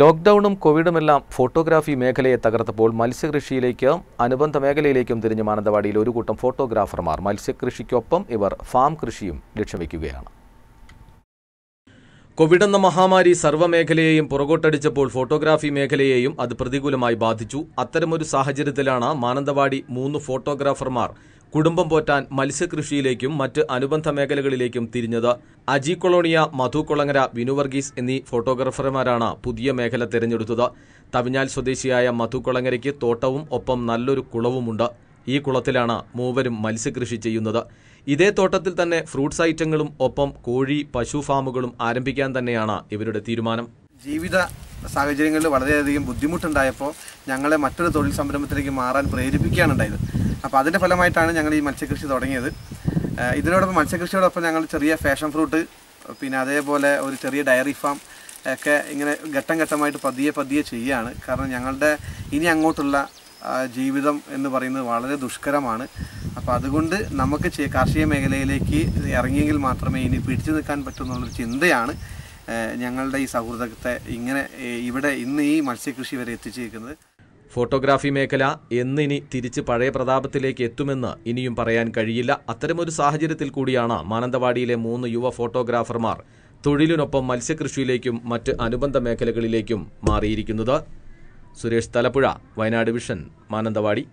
ലോക്ക്ഡൌണും കോവിഡുമെല്ലാം photography മേഖലയെ തകർത്തപ്പോൾ മത്സ്യകൃഷിയിലേക്ക് അനുബന്ധ മേഖലയിലേക്കും തിരിഞ്ഞ മാനന്തവാടിയിൽ ഒരു കൂട്ടം ഫോട്ടോഗ്രാഫർമാർ മത്സ്യകൃഷിക്കൊപ്പം ഇവർ ഫാം കൃഷിയും ലക്ഷ്യവെക്കുകയാണ് കോവിഡെന്ന കോവിഡ് എന്ന മഹാമാരി സർവ്വമേഖലയെയും പുറകോട്ടടിച്ചപ്പോൾ ഫോട്ടോഗ്രാഫി മേഖലയെയും അത് പ്രതികൂലമായി ബാധിച്ചു അത്തരമൊരു സാഹചര്യത്തിലാണ് മാനന്തവാടി മൂന്ന് ഫോട്ടോഗ്രാഫർമാർ കുടുംബം പോറ്റാൻ മത്സ്യകൃഷിയിലേക്കും മറ്റ് അനുബന്ധ മേഖലകളിലേക്കും തിരിഞ്ഞത് അജി കൊളോണിയ മധു കൊളങ്ങര വിനു എന്നീ ഫോട്ടോഗ്രാഫർമാരാണ് പുതിയ മേഖല തിരഞ്ഞെടുത്തത് തവിഞ്ഞാൽ സ്വദേശിയായ മധു കൊളങ്ങരയ്ക്ക് തോട്ടവും ഒപ്പം നല്ലൊരു കുളവുമുണ്ട് ഈ കുളത്തിലാണ് മൂവരും മത്സ്യകൃഷി ചെയ്യുന്നത് ഇതേ തോട്ടത്തിൽ തന്നെ ഫ്രൂട്ട്സ് ഐറ്റങ്ങളും ഒപ്പം കോഴി പശു ഫാമുകളും ആരംഭിക്കാൻ തന്നെയാണ് ഇവരുടെ തീരുമാനം ജീവിത സാഹചര്യങ്ങളിൽ വളരെയധികം ബുദ്ധിമുട്ടുണ്ടായപ്പോൾ ഞങ്ങളെ മറ്റൊരു തൊഴിൽ സംരംഭത്തിലേക്ക് മാറാൻ പ്രേരിപ്പിക്കുകയാണ് ഉണ്ടായത് അപ്പോൾ അതിൻ്റെ ഫലമായിട്ടാണ് ഞങ്ങൾ ഈ മത്സ്യകൃഷി തുടങ്ങിയത് ഇതിനോടൊപ്പം മത്സ്യകൃഷിയോടൊപ്പം ഞങ്ങൾ ചെറിയ ഫാഷൻ ഫ്രൂട്ട് പിന്നെ അതേപോലെ ഒരു ചെറിയ ഡയറി ഫാം ഒക്കെ ഇങ്ങനെ ഘട്ടം ഘട്ടമായിട്ട് പതിയെ പതിയെ ചെയ്യുകയാണ് കാരണം ഞങ്ങളുടെ ഇനി അങ്ങോട്ടുള്ള ജീവിതം എന്ന് പറയുന്നത് വളരെ ദുഷ്കരമാണ് അപ്പോൾ അതുകൊണ്ട് നമുക്ക് കാർഷിക മേഖലയിലേക്ക് ഇറങ്ങിയെങ്കിൽ മാത്രമേ ഇനി പിടിച്ചു നിൽക്കാൻ പറ്റുമെന്നുള്ളൊരു ചിന്തയാണ് ഞങ്ങളുടെ ഈ സൗഹൃദത്തെ ഇങ്ങനെ ഇവിടെ ഇന്ന് ഈ മത്സ്യകൃഷി വരെ എത്തിച്ചിരിക്കുന്നത് ഫോട്ടോഗ്രാഫി മേഖല എന്നിനി തിരിച്ച് പഴയ പ്രതാപത്തിലേക്ക് എത്തുമെന്ന് ഇനിയും പറയാൻ കഴിയില്ല അത്തരമൊരു സാഹചര്യത്തിൽ കൂടിയാണ് മാനന്തവാടിയിലെ മൂന്ന് യുവ ഫോട്ടോഗ്രാഫർമാർ തൊഴിലിനൊപ്പം മത്സ്യകൃഷിയിലേക്കും മറ്റ് അനുബന്ധ മേഖലകളിലേക്കും മാറിയിരിക്കുന്നത് സുരേഷ് തലപ്പുഴ വയനാട് വിഷൻ മാനന്തവാടി